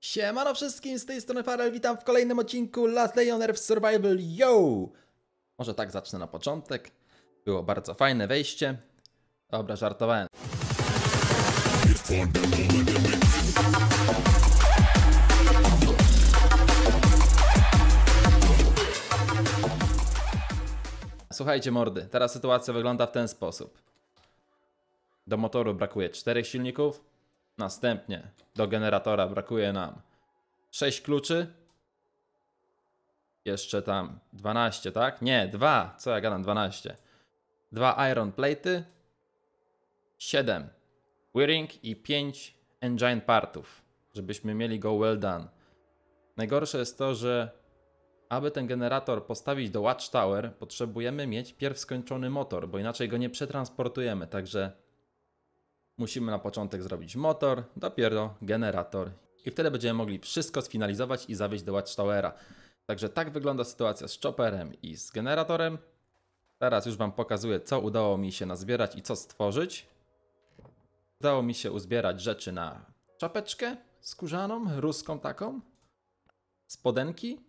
Siemano wszystkim, z tej strony Farel, witam w kolejnym odcinku Last Day on Earth Survival, yo! Może tak zacznę na początek. Było bardzo fajne wejście. Dobra, żartowałem. Słuchajcie mordy, teraz sytuacja wygląda w ten sposób. Do motoru brakuje czterech silników, Następnie do generatora brakuje nam 6 kluczy. Jeszcze tam 12, tak? Nie, 2. Co ja gadam 12. 2 iron plate'y, 7 wearing i 5 engine partów, żebyśmy mieli go well done. Najgorsze jest to, że aby ten generator postawić do Watchtower, potrzebujemy mieć pierw skończony motor, bo inaczej go nie przetransportujemy, także musimy na początek zrobić motor, dopiero generator i wtedy będziemy mogli wszystko sfinalizować i zawieźć do Watchtowera. Także tak wygląda sytuacja z chopperem i z generatorem. Teraz już Wam pokazuję, co udało mi się nazbierać i co stworzyć. Udało mi się uzbierać rzeczy na czapeczkę skórzaną, ruską taką, spodenki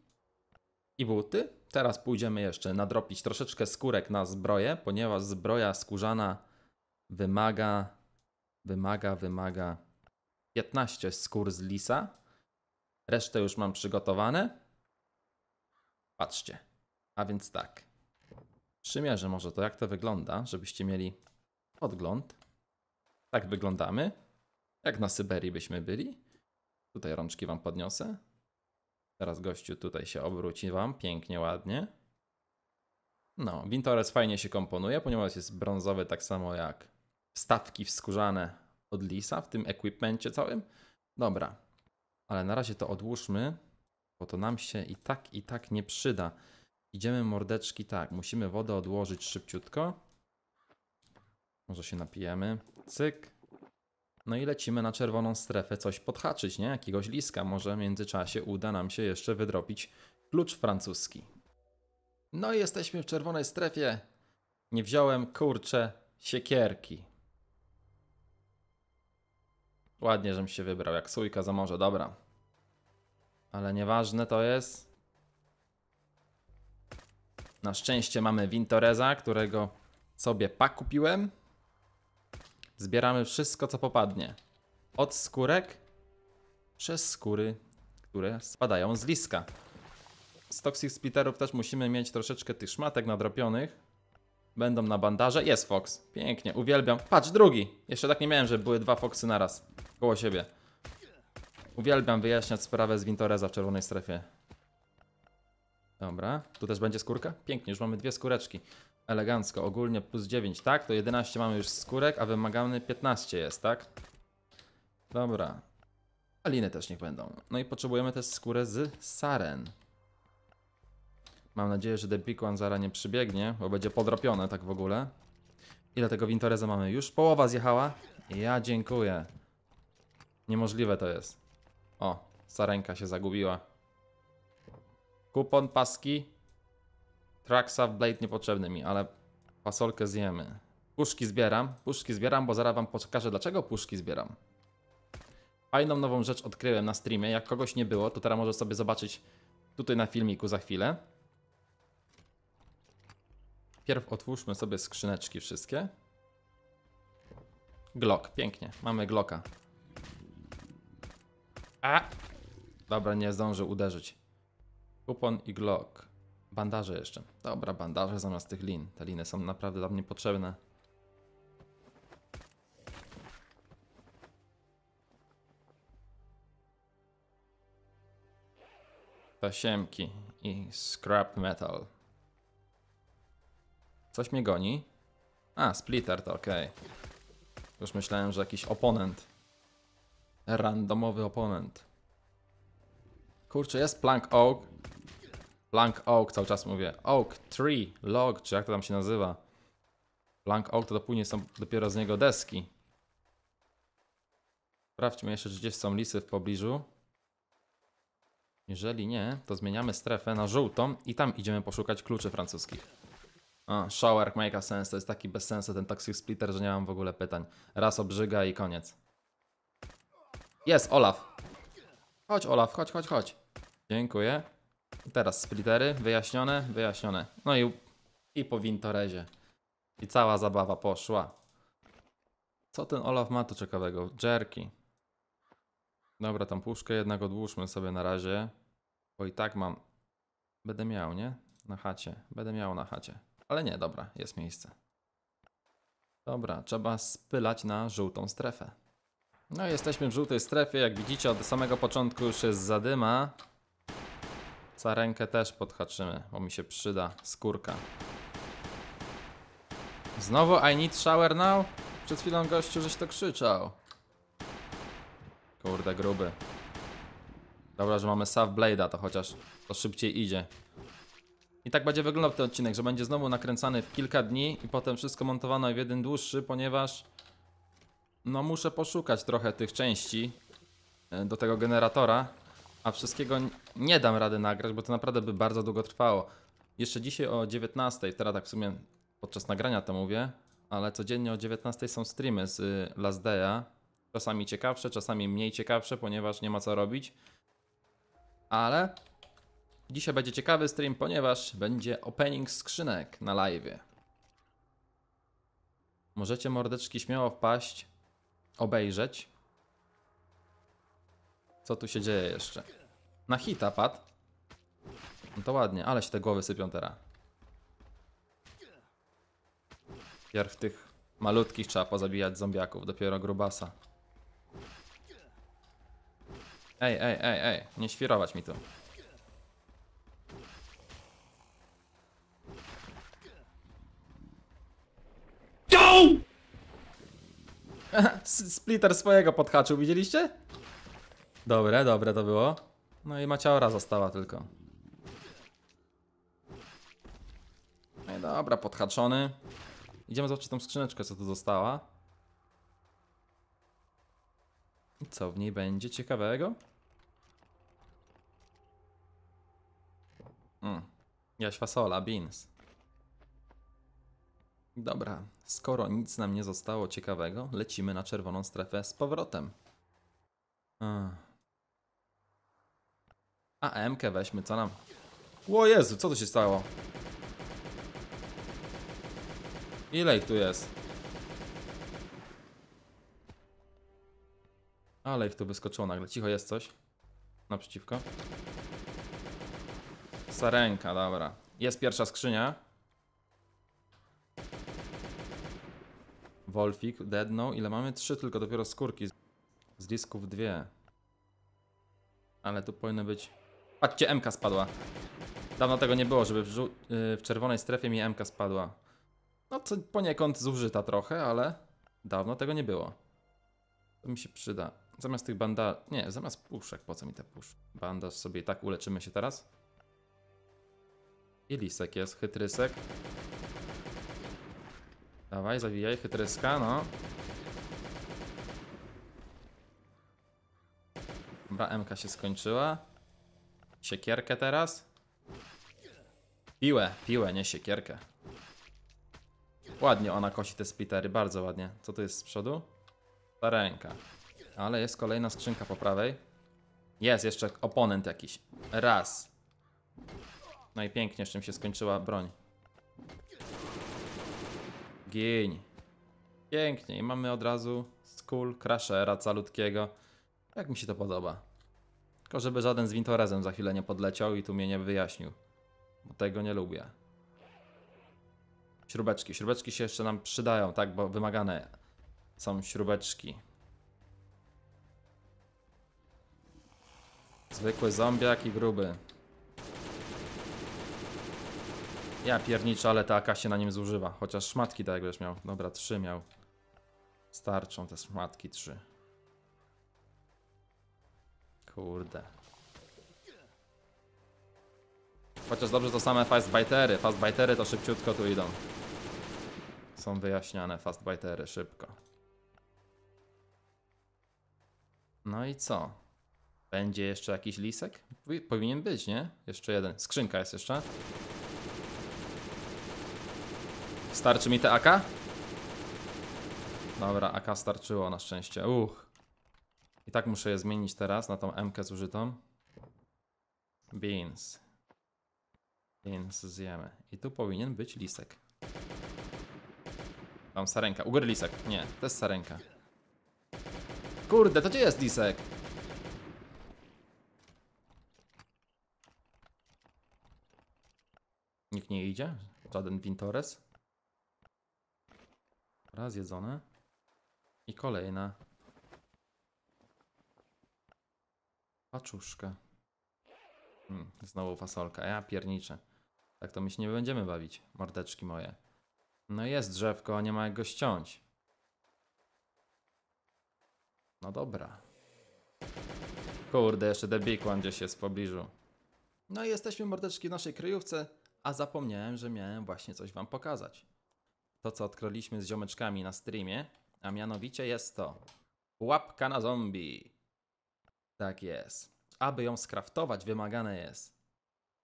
i buty. Teraz pójdziemy jeszcze nadropić troszeczkę skórek na zbroję, ponieważ zbroja skórzana wymaga wymaga, wymaga 15 skór z lisa. Resztę już mam przygotowane. Patrzcie. A więc tak. Przymierzę może to, jak to wygląda, żebyście mieli podgląd. Tak wyglądamy. Jak na Syberii byśmy byli. Tutaj rączki wam podniosę. Teraz gościu tutaj się obróci wam. Pięknie, ładnie. No, Wintores fajnie się komponuje, ponieważ jest brązowy tak samo jak stawki wskórzane od Lisa w tym equipmencie całym? Dobra, ale na razie to odłóżmy, bo to nam się i tak, i tak nie przyda. Idziemy mordeczki tak, musimy wodę odłożyć szybciutko. Może się napijemy. Cyk. No i lecimy na czerwoną strefę coś podhaczyć, nie? Jakiegoś liska. Może w międzyczasie uda nam się jeszcze wydropić klucz francuski. No i jesteśmy w czerwonej strefie. Nie wziąłem, kurcze, siekierki. Ładnie, żem się wybrał, jak sójka za morze, dobra. Ale nieważne to jest. Na szczęście mamy Wintoreza, którego sobie pakupiłem Zbieramy wszystko, co popadnie. Od skórek, przez skóry, które spadają z liska. Z Toxic Splitterów też musimy mieć troszeczkę tych szmatek nadropionych. Będą na bandaże. Jest Fox. Pięknie, uwielbiam. Patrz, drugi. Jeszcze tak nie miałem, że były dwa Foxy naraz. Koło siebie. Uwielbiam wyjaśniać sprawę z Wintoreza w czerwonej strefie. Dobra, tu też będzie skórka? Pięknie, już mamy dwie skóreczki. Elegancko, ogólnie plus 9, tak? To 11 mamy już skórek, a wymagany 15 jest, tak? Dobra. Aliny też niech będą. No i potrzebujemy też skórę z saren. Mam nadzieję, że Depikuan zaraz nie przybiegnie, bo będzie podropione, tak w ogóle. Ile tego Wintoreza mamy? Już połowa zjechała? Ja dziękuję. Niemożliwe to jest. O, sarenka się zagubiła. Kupon paski. Traxa w Blade niepotrzebny mi, ale pasolkę zjemy. Puszki zbieram, puszki zbieram, bo zaraz wam pokażę dlaczego puszki zbieram. Fajną nową rzecz odkryłem na streamie, jak kogoś nie było, to teraz może sobie zobaczyć tutaj na filmiku za chwilę. Pierw otwórzmy sobie skrzyneczki wszystkie. Glock, pięknie, mamy Glocka. A! Dobra, nie zdążył uderzyć. Kupon i Glock. Bandaże jeszcze. Dobra, bandaże zamiast tych lin. Te liny są naprawdę dla mnie potrzebne. Tasiemki i scrap metal. Coś mnie goni. A, splitter to okej. Okay. Już myślałem, że jakiś oponent. Randomowy oponent. Kurczę, jest plank oak. Plank oak cały czas mówię. Oak tree log, czy jak to tam się nazywa. Plank oak to dopóźniej są dopiero z niego deski. Sprawdźmy jeszcze, czy gdzieś są lisy w pobliżu. Jeżeli nie, to zmieniamy strefę na żółtą i tam idziemy poszukać kluczy francuskich. A, shower make sense, to jest taki bez sensu ten toxic splitter, że nie mam w ogóle pytań. Raz obrzyga i koniec. Jest, Olaf. Chodź, Olaf, chodź, chodź, chodź. Dziękuję. teraz splittery, wyjaśnione, wyjaśnione. No i, i po Wintorezie. I cała zabawa poszła. Co ten Olaf ma tu ciekawego? Jerki. Dobra, tam puszkę jednak odłóżmy sobie na razie. Bo i tak mam. Będę miał, nie? Na chacie. Będę miał na chacie. Ale nie, dobra, jest miejsce. Dobra, trzeba spylać na żółtą strefę. No jesteśmy w żółtej strefie, jak widzicie od samego początku już jest zadyma. rękę też podhaczymy, bo mi się przyda skórka. Znowu I need shower now? Przed chwilą gościu żeś to krzyczał. Kurde, gruby. Dobra, że mamy Sav Blade'a, to chociaż to szybciej idzie. I tak będzie wyglądał ten odcinek, że będzie znowu nakręcany w kilka dni i potem wszystko montowane w jeden dłuższy, ponieważ no muszę poszukać trochę tych części e, do tego generatora, a wszystkiego nie dam rady nagrać, bo to naprawdę by bardzo długo trwało. Jeszcze dzisiaj o 19, teraz tak w sumie podczas nagrania to mówię, ale codziennie o 19 są streamy z y, Last Day'a. Czasami ciekawsze, czasami mniej ciekawsze, ponieważ nie ma co robić. Ale Dzisiaj będzie ciekawy stream, ponieważ będzie opening skrzynek na live. Możecie mordeczki śmiało wpaść, obejrzeć. Co tu się dzieje jeszcze? Na hita pad. No to ładnie, ale się te głowy sypią teraz. Pierw tych malutkich trzeba pozabijać zombiaków, dopiero grubasa. Ej, ej, ej, ej, nie świrować mi tu. Splitter swojego podhaczył, widzieliście? Dobre, dobre to było. No i Maciora została tylko. No i dobra, podhaczony. Idziemy zobaczyć tą skrzyneczkę, co tu została. I co w niej będzie ciekawego? Mm. Jaś fasola, beans. Dobra, skoro nic nam nie zostało ciekawego, lecimy na czerwoną strefę z powrotem. A MK weźmy, co nam? Ło Jezu, co tu się stało? Ile ich tu jest? Ale ich tu wyskoczyło nagle. Cicho, jest coś? Naprzeciwko. Sarenka, dobra. Jest pierwsza skrzynia. Wolfik Deadno, Ile mamy? Trzy tylko dopiero skórki. Z disków dwie. Ale tu powinno być... Patrzcie, MK spadła. Dawno tego nie było, żeby w, yy, w czerwonej strefie mi MK spadła. No co poniekąd zużyta trochę, ale dawno tego nie było. To mi się przyda. Zamiast tych banda... Nie, zamiast puszek. Po co mi te pusz? Bandaż sobie i tak uleczymy się teraz. I lisek jest, chytrysek. Dawaj, zawijaj, chytryska, no. Dobra, MK się skończyła. Siekierkę teraz. Piłę, piłę, nie siekierkę. Ładnie ona kosi te splittery, bardzo ładnie. Co tu jest z przodu? Ta ręka. Ale jest kolejna skrzynka po prawej. Jest jeszcze oponent jakiś. Raz. No i pięknie, z czym się skończyła broń. Gień. Pięknie. I mamy od razu Skull Crashera calutkiego. Jak mi się to podoba. Tylko żeby żaden z Wintorezem za chwilę nie podleciał i tu mnie nie wyjaśnił. Bo tego nie lubię. Śrubeczki. Śrubeczki się jeszcze nam przydają, tak? Bo wymagane są śrubeczki. Zwykły zombiak i gruby. Ja pierniczę, ale ta AK się na nim zużywa. Chociaż szmatki tak jakbyś miał. Dobra, trzy miał. Starczą te szmatki trzy. Kurde. Chociaż dobrze to same fastbitery. Fastbitery to szybciutko tu idą. Są wyjaśniane fastbitery szybko. No i co? Będzie jeszcze jakiś lisek? Powinien być, nie? Jeszcze jeden. Skrzynka jest jeszcze. Starczy mi te AK? Dobra, AK starczyło na szczęście. Uch. I tak muszę je zmienić teraz na tą MK zużytą. Beans. Beans zjemy. I tu powinien być lisek. Mam sarenka. U góry lisek. Nie, to jest sarenka. Kurde, to gdzie jest lisek? Nikt nie idzie? Żaden Pintores. Dobra, zjedzone. I kolejna. Paczuszka. Hmm, znowu fasolka. Ja pierniczę. Tak to my się nie będziemy bawić, mordeczki moje. No jest drzewko, a nie ma jak go ściąć. No dobra. Kurde, jeszcze debikłan gdzieś jest w pobliżu. No i jesteśmy mordeczki w naszej kryjówce, a zapomniałem, że miałem właśnie coś wam pokazać to, co odkryliśmy z ziomeczkami na streamie, a mianowicie jest to łapka na zombie. Tak jest. Aby ją skraftować, wymagane jest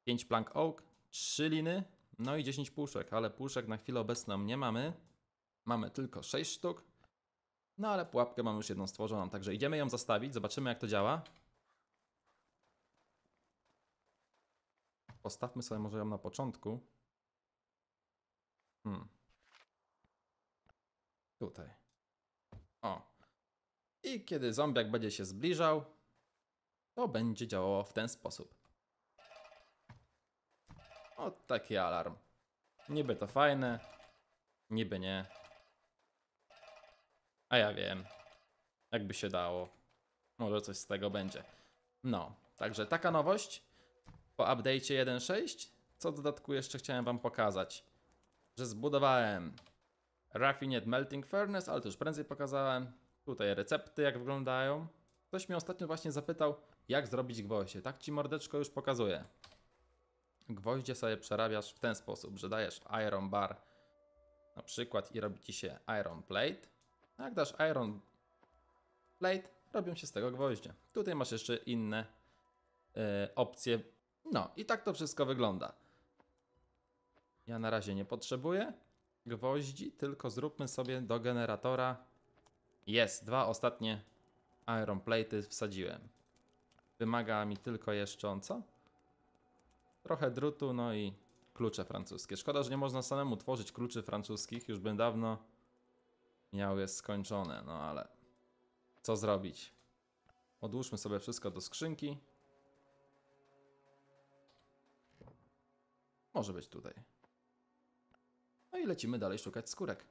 5 plank oak, 3 liny, no i 10 puszek, ale puszek na chwilę obecną nie mamy. Mamy tylko 6 sztuk. No ale pułapkę mamy już jedną stworzoną, także idziemy ją zostawić. zobaczymy jak to działa. Postawmy sobie może ją na początku. Hmm. Tutaj. O. I kiedy zombiak będzie się zbliżał, to będzie działało w ten sposób. O, taki alarm. Niby to fajne, niby nie. A ja wiem, jakby się dało. Może coś z tego będzie. No, także taka nowość po update'cie 1.6. Co w dodatku jeszcze chciałem wam pokazać, że zbudowałem Raffined Melting Furnace, ale to już prędzej pokazałem. Tutaj recepty, jak wyglądają. Ktoś mnie ostatnio właśnie zapytał, jak zrobić gwoździe. Tak ci mordeczko już pokazuję. Gwoździe sobie przerabiasz w ten sposób, że dajesz iron bar na przykład i robi ci się iron plate. A jak dasz iron plate, robią się z tego gwoździe. Tutaj masz jeszcze inne yy, opcje. No i tak to wszystko wygląda. Ja na razie nie potrzebuję gwoździ, tylko zróbmy sobie do generatora. Jest, dwa ostatnie iron platey wsadziłem. Wymaga mi tylko jeszcze on co? Trochę drutu, no i klucze francuskie. Szkoda, że nie można samemu tworzyć kluczy francuskich, już bym dawno miał je skończone, no ale co zrobić? Odłóżmy sobie wszystko do skrzynki. Może być tutaj. No i lecimy dalej szukać skórek.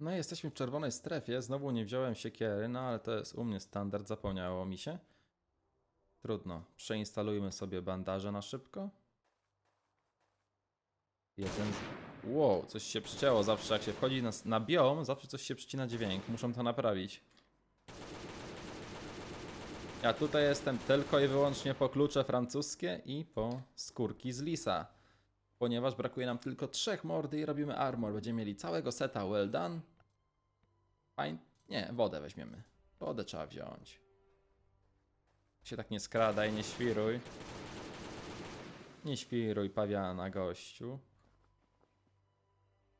No i jesteśmy w czerwonej strefie. Znowu nie wziąłem siekiery, no ale to jest u mnie standard, zapomniało mi się. Trudno. Przeinstalujmy sobie bandaże na szybko. Jeden z... Wow, coś się przycięło zawsze jak się wchodzi na, na biom, zawsze coś się przycina dźwięk. Muszę to naprawić. Ja tutaj jestem tylko i wyłącznie po klucze francuskie i po skórki z lisa ponieważ brakuje nam tylko trzech mordy i robimy armor. Będziemy mieli całego seta well done. Fine. Nie, wodę weźmiemy. Wodę trzeba wziąć. Się tak nie skradaj, nie świruj. Nie świruj pawiana, gościu.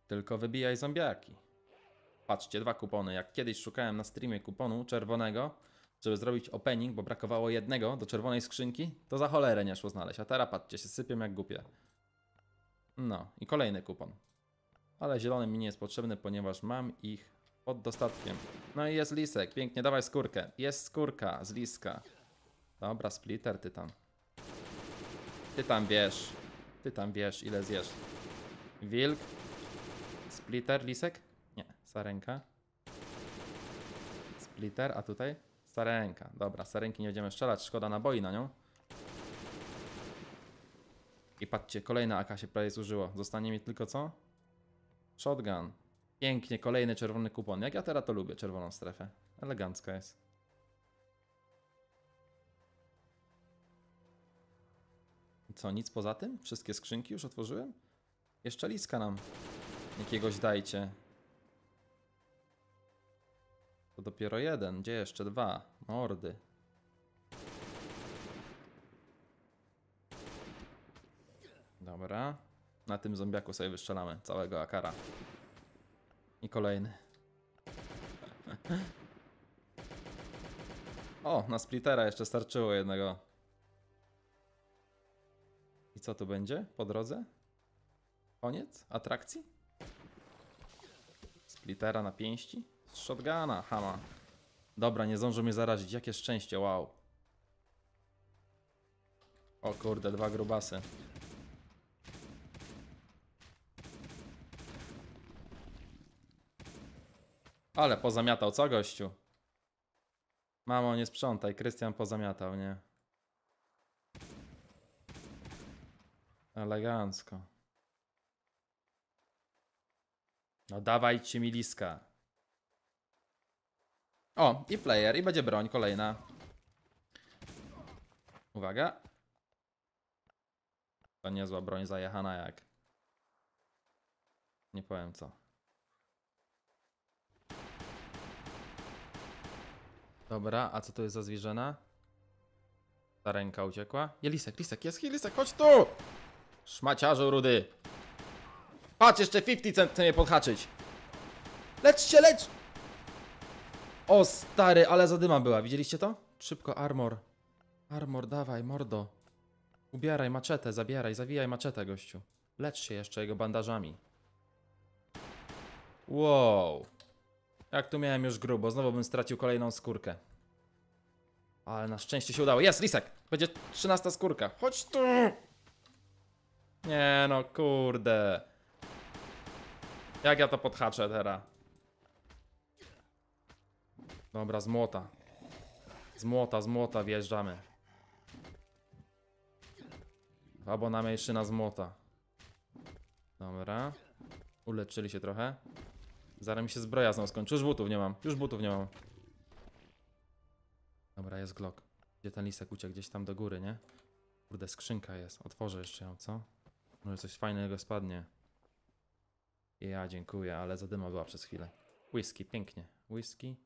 Tylko wybijaj zombiaki. Patrzcie, dwa kupony. Jak kiedyś szukałem na streamie kuponu czerwonego, żeby zrobić opening, bo brakowało jednego do czerwonej skrzynki, to za cholerę nie szło znaleźć. A teraz patrzcie, się sypiem jak głupie. No i kolejny kupon. Ale zielony mi nie jest potrzebny, ponieważ mam ich pod dostatkiem. No i jest lisek, pięknie, dawaj skórkę. Jest skórka z liska. Dobra, splitter, ty tam. Ty tam wiesz. Ty tam wiesz, ile zjesz. Wilk. Splitter, lisek? Nie, sarenka. Splitter, a tutaj? Sarenka. Dobra, sarenki nie będziemy strzelać, szkoda naboi na nią. I patrzcie, kolejna AK się prawie zużyła. Zostanie mi tylko co? Shotgun. Pięknie, kolejny czerwony kupon. Jak ja teraz to lubię, czerwoną strefę. Elegancka jest. Co, nic poza tym? Wszystkie skrzynki już otworzyłem? Jeszcze liska nam jakiegoś dajcie. To dopiero jeden. Gdzie jeszcze dwa? Mordy. Dobra. Na tym zombiaku sobie wystrzelamy całego akara. I kolejny. O, na splittera jeszcze starczyło jednego. I co tu będzie po drodze? Koniec? Atrakcji? Splittera na pięści? shotguna, hama. Dobra, nie zdążył mnie zarazić. Jakie szczęście, wow. O kurde, dwa grubasy. Ale pozamiatał, co gościu? Mamo, nie sprzątaj, Krystian pozamiatał, nie? Elegancko. No dawajcie mi liska. O, i player, i będzie broń kolejna. Uwaga. To niezła broń zajechana jak. Nie powiem co. Dobra, a co to jest za zwierzęta? Ta ręka uciekła. Jelisek, lisek, jest lisek, chodź tu! Szmaciarzu rudy! Patrz, jeszcze 50 cent chce mnie podhaczyć! Lecz się, lecz! O stary, ale zadyma była, widzieliście to? Szybko, armor. Armor, dawaj, mordo. Ubieraj maczetę, zabieraj, zawijaj maczetę, gościu. Lecz się jeszcze jego bandażami. Wow. Jak tu miałem już grubo, znowu bym stracił kolejną skórkę. Ale na szczęście się udało. Jest, lisek! Będzie trzynasta skórka. Chodź tu! Nie no, kurde. Jak ja to podhaczę teraz? Dobra, z młota. Z młota, z młota wjeżdżamy. Albo na z młota. Dobra. Uleczyli się trochę. Zaraz mi się zbroja znowu skończy. Już butów nie mam. Już butów nie mam. Dobra, jest Glock. Gdzie ten lisek uciekł? Gdzieś tam do góry, nie? Kurde, skrzynka jest. Otworzę jeszcze ją, co? Może coś fajnego spadnie. Ja dziękuję, ale zadyma była przez chwilę. Whisky, pięknie. Whisky.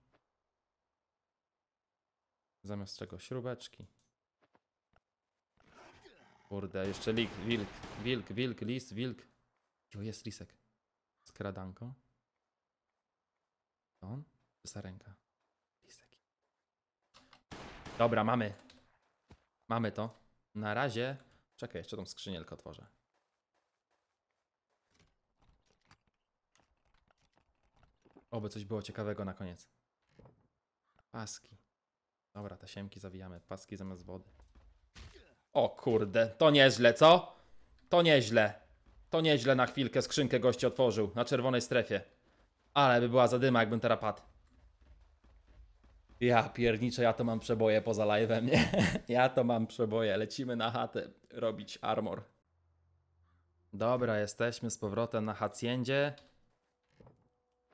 Zamiast czego? Śrubeczki. Kurde, jeszcze lik, wilk, wilk, wilk, lis, wilk. Jo, jest lisek. Skradanko ręka. Lisek. Dobra, mamy. Mamy to. Na razie. Czekaj, jeszcze tą skrzynielkę otworzę. Oby coś było ciekawego na koniec. Paski. Dobra, tasiemki zawijamy. Paski zamiast wody. O kurde, to nieźle, co? To nieźle. To nieźle na chwilkę skrzynkę gości otworzył na czerwonej strefie. Ale by była zadyma, jakbym teraz padł. Ja pierniczę, ja to mam przeboje poza live'em, nie? Ja to mam przeboje. Lecimy na chatę robić armor. Dobra, jesteśmy z powrotem na Haciendzie.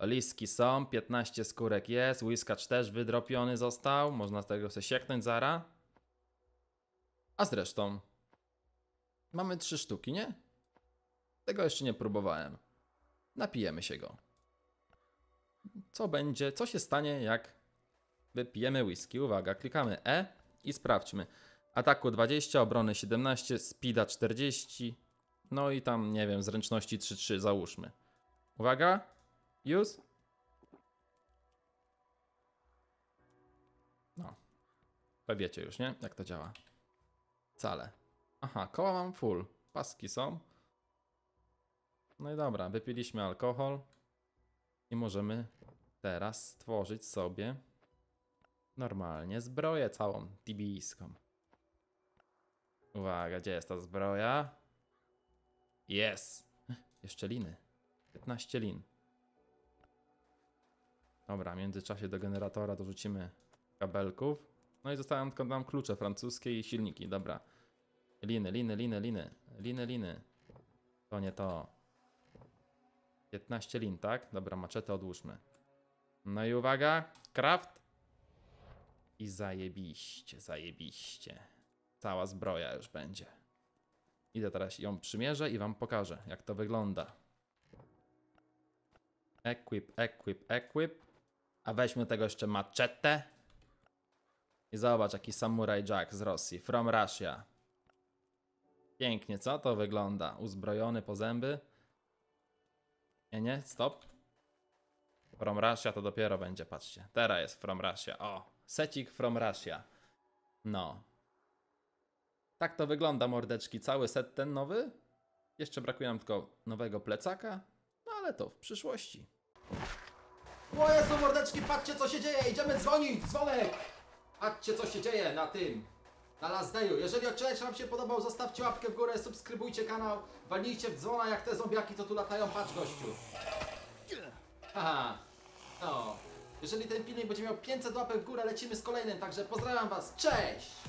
Liski są, 15 skórek jest, Whiskacz też wydropiony został, można z tego sobie sieknąć zara. A zresztą, mamy trzy sztuki, nie? Tego jeszcze nie próbowałem. Napijemy się go. Co będzie, co się stanie, jak Wypijemy whisky. Uwaga, klikamy E i sprawdźmy. Ataku 20, obrony 17, speeda 40. No i tam, nie wiem, zręczności 3-3 załóżmy. Uwaga. Use. No. To wiecie już, nie? Jak to działa. Wcale. Aha, koła mam full. Paski są. No i dobra, wypiliśmy alkohol. I możemy teraz stworzyć sobie normalnie zbroję całą tibijską. Uwaga, gdzie jest ta zbroja? Jest! Jeszcze liny. 15 lin. Dobra, w międzyczasie do generatora dorzucimy kabelków. No i zostają tylko nam klucze francuskie i silniki, dobra. Liny, liny, liny, liny, liny, liny. To nie to. 15 lin, tak? Dobra, maczetę odłóżmy. No i uwaga, kraft. I zajebiście, zajebiście. Cała zbroja już będzie. Idę teraz ją przymierzę i wam pokażę, jak to wygląda. Equip, equip, equip. A weźmy tego jeszcze maczetę. I zobacz, jaki samuraj Jack z Rosji, from Russia. Pięknie, co to wygląda? Uzbrojony po zęby. Nie, nie, stop. From Russia to dopiero będzie, patrzcie. Teraz jest From Russia, o. Secik from Russia. No. Tak to wygląda, mordeczki. Cały set ten nowy. Jeszcze brakuje nam tylko nowego plecaka. No ale to w przyszłości. Moje są mordeczki, patrzcie co się dzieje. Idziemy dzwonić, dzwonek. Patrzcie co się dzieje na tym. Na Lazdeju. Jeżeli odcinek Wam się podobał, zostawcie łapkę w górę, subskrybujcie kanał, walnijcie w dzwona jak te zombiaki, co tu latają. Patrz, gościu. Haha, No. Jeżeli ten filmik będzie miał 500 łapek w górę, lecimy z kolejnym, także pozdrawiam Was, cześć!